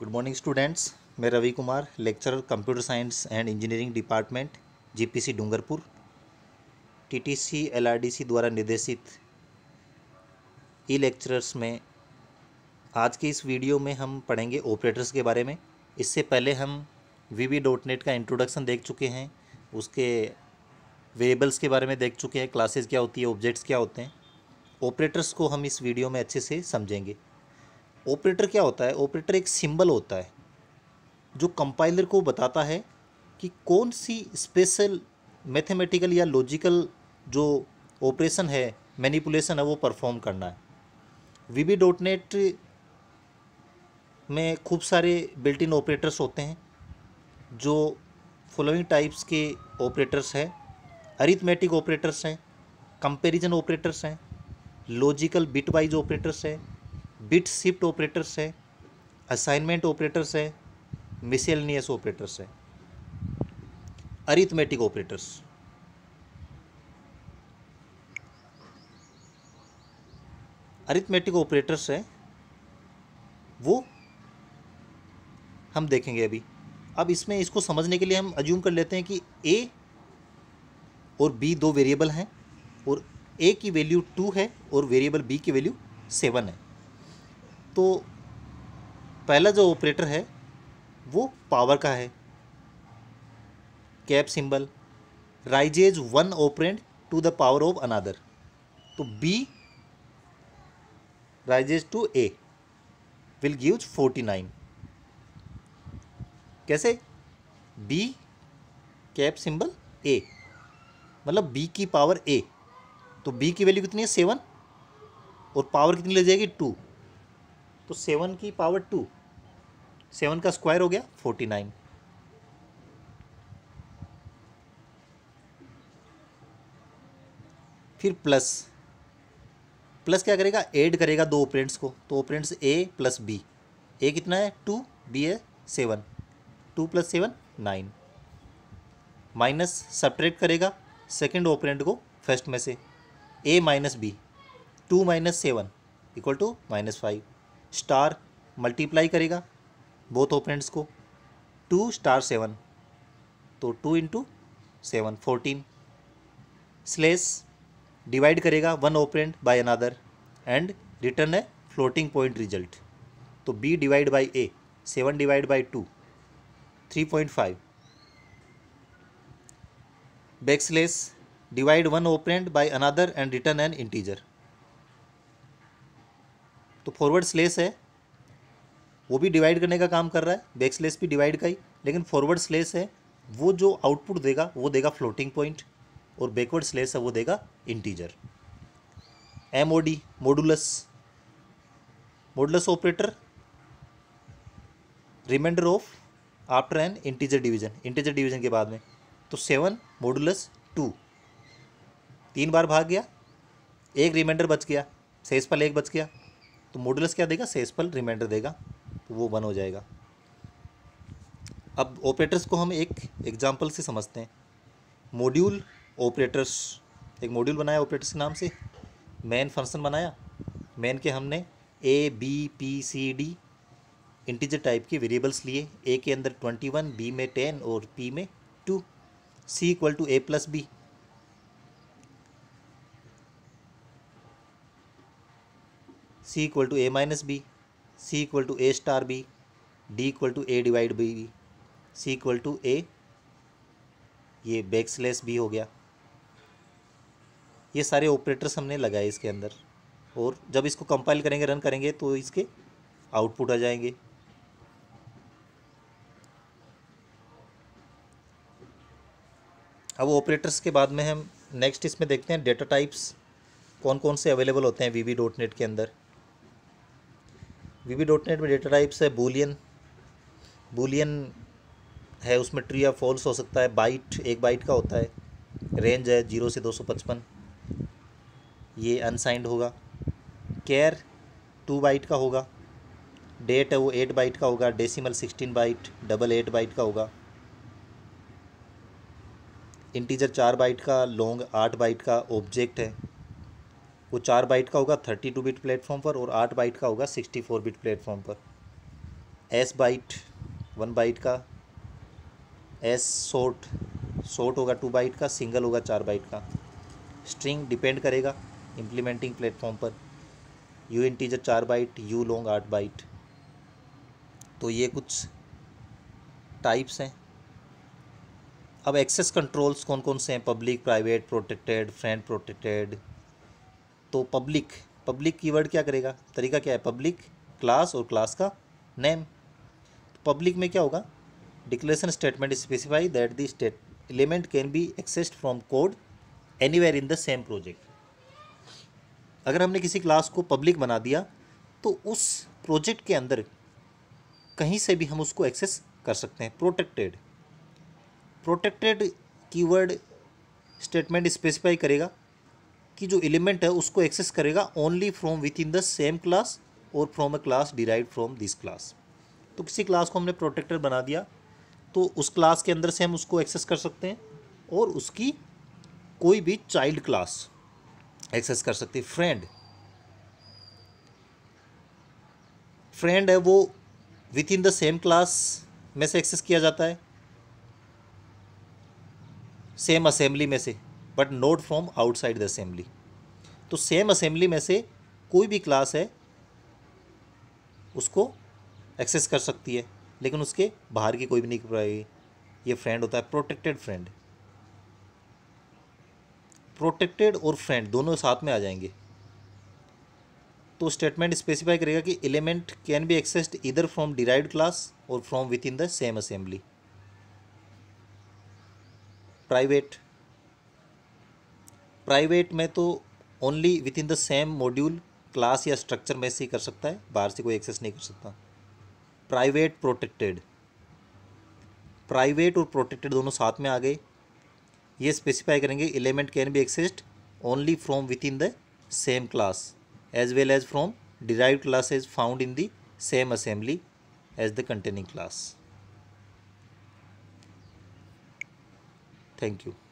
good morning students मैं Ravi Kumar lecturer computer science and engineering department GPC Dungarpur TTC LRDC द्वारा निर्देशित ई lecturers में आज के इस वीडियो में हम पढ़ेंगे ऑपरेटर्स के बारे में इससे पहले हम वी डॉट नेट का इंट्रोडक्शन देख चुके हैं उसके वेरिएबल्स के बारे में देख चुके हैं क्लासेस क्या होती है ऑब्जेक्ट्स क्या होते हैं ऑपरेटर्स को हम इस वीडियो में अच्छे से समझेंगे ऑपरेटर क्या होता है ऑपरेटर एक सिंबल होता है जो कंपाइलर को बताता है कि कौन सी स्पेशल मैथमेटिकल या लॉजिकल जो ऑपरेशन है मैनिपुलेशन है वो परफॉर्म करना है वी डॉट नेट में खूब सारे बिल्ट इन ऑपरेटर्स होते हैं जो फॉलोइंग टाइप्स के ऑपरेटर्स हैं अरिथमेटिक ऑपरेटर्स हैं कंपैरिजन ऑपरेटर्स हैं लॉजिकल बिट वाइज ऑपरेटर्स हैं बिट शिफ्ट ऑपरेटर्स है असाइनमेंट ऑपरेटर्स है मिसेलनियस ऑपरेटर्स है अरिथमेटिक ऑपरेटर्स अरिथमेटिक ऑपरेटर्स है वो हम देखेंगे अभी अब इसमें इसको समझने के लिए हम अज्यूम कर लेते हैं कि ए और बी दो वेरिएबल हैं और ए की वैल्यू टू है और वेरिएबल बी की वैल्यू सेवन है तो पहला जो ऑपरेटर है वो पावर का है cap symbol raises one operand to the power of another तो B raises to A will give forty nine कैसे बी कैप सिंबल ए मतलब बी की पावर ए तो बी की वैल्यू कितनी है सेवन और पावर कितनी ले जाएगी टू तो सेवन की पावर टू सेवन का स्क्वायर हो गया फोर्टी नाइन फिर प्लस प्लस क्या करेगा ऐड करेगा दो ऑपरेंट्स को तो operands A plus B A कितना है टू बी है seven two plus seven nine minus subtract करेगा सेकेंड ऑपरेंट को फर्स्ट में से A minus B two minus seven equal to minus five star multiply करेगा बोथ ओपरेंट्स को two star seven तो two into seven fourteen slash divide करेगा one operand by another and return है floating point result तो B divide by A seven divide by two three point five backslash divide one operand by another and return an integer तो forward slash है वो भी divide करने का काम कर रहा है बैक स्लेस भी डिवाइड का ही लेकिन फॉरवर्ड स्लेस है वो जो आउटपुट देगा वो देगा फ्लोटिंग पॉइंट और बैकवर्ड स्लेस है वो देगा integer M O D modulus modulus operator remainder of after an integer division integer division के बाद में तो सेवन मोडुलस टू तीन बार भाग गया एक रिमाइंडर बच गया पल एक बच गया तो मोडुलस क्या देगा सेसफल रिमाइंडर देगा तो वो वन हो जाएगा अब ऑपरेटर्स को हम एक एग्जाम्पल से समझते हैं मॉड्यूल ऑपरेटर्स एक मॉड्यूल बनाया ऑपरेटर्स के नाम से मेन फंक्शन बनाया मेन के हमने A B P C D integer type के वेरिएबल्स लिए ए के अंदर ट्वेंटी वन बी में टेन और पी में two C equal to A plus B C equal to A minus B C equal to A star B D equal to A divide by B C equal to ए ये back slash B हो गया ये सारे operators हमने लगाए इसके अंदर और जब इसको कंपाइल करेंगे रन करेंगे तो इसके आउटपुट आ जाएंगे अब ऑपरेटर्स के बाद में हम नेक्स्ट इसमें देखते हैं डेटा टाइप्स कौन कौन से अवेलेबल होते हैं वी वी डॉट नेट के अंदर वी डॉट नेट में डेटा टाइप्स है बोलियन बोलियन है उसमें ट्री या फॉल्स हो सकता है बाइट एक बाइट का होता है रेंज है जीरो से दो सौ पचपन ये अनसाइंड होगा केयर टू बाइट का होगा डेट है वो एट बाइट का होगा decimal sixteen byte double eight byte का होगा इंटीजर चार बाइट का लॉन्ग आठ बाइट का ऑब्जेक्ट है वो चार बाइट का होगा थर्टी टू बिट प्लेटफॉर्म पर और आठ बाइट का होगा सिक्सटी फोर बिट प्लेटफॉर्म पर एस बाइट वन बाइट का एस शॉर्ट शॉर्ट होगा टू बाइट का सिंगल होगा चार बाइट का स्ट्रिंग डिपेंड करेगा इम्प्लीमेंटिंग प्लेटफॉर्म पर यू इंटीजर चार बाइट यू लॉन्ग आठ बाइट तो ये कुछ टाइप्स हैं अब एक्सेस कंट्रोल्स कौन कौन से हैं public private protected friend protected तो पब्लिक पब्लिक कीवर्ड क्या करेगा तरीका क्या है पब्लिक क्लास और क्लास का नेम तो पब्लिक में क्या होगा declaration statement specify that the state element can be accessed from code anywhere in the same project अगर हमने किसी क्लास को पब्लिक बना दिया तो उस प्रोजेक्ट के अंदर कहीं से भी हम उसको एक्सेस कर सकते हैं protected protected keyword statement specify करेगा की जो एलिमेंट है उसको एक्सेस करेगा only from within the same class और from a class derive from this class तो किसी क्लास को हमने प्रोटेक्टर बना दिया तो उस क्लास के अंदर से हम उसको एक्सेस कर सकते हैं और उसकी कोई भी चाइल्ड क्लास एक्सेस कर सकते फ्रेंड फ्रेंड है वो within the same class में से एक्सेस किया जाता है सेम असेंबली में से but not from outside the assembly तो सेम असेंबली में से कोई भी क्लास है उसको एक्सेस कर सकती है लेकिन उसके बाहर की कोई भी नहीं कर पाएगी ये फ्रेंड होता है प्रोटेक्टेड फ्रेंड प्रोटेक्टेड और फ्रेंड दोनों साथ में आ जाएंगे तो स्टेटमेंट स्पेसिफाई करेगा कि एलिमेंट कैन बी एक्सेस्ड इधर फ्रॉम डिराइव क्लास और from within the same assembly private private में तो only within the same module class या स्ट्रक्चर में से ही कर सकता है बाहर से कोई एक्सेस नहीं कर सकता प्राइवेट प्रोटेक्टेड प्राइवेट और प्रोटेक्टेड दोनों साथ में आ गए ये स्पेसिफाई करेंगे element can be accessed only from within the same class as well as from derive class is found in the same assembly as the containing class thank you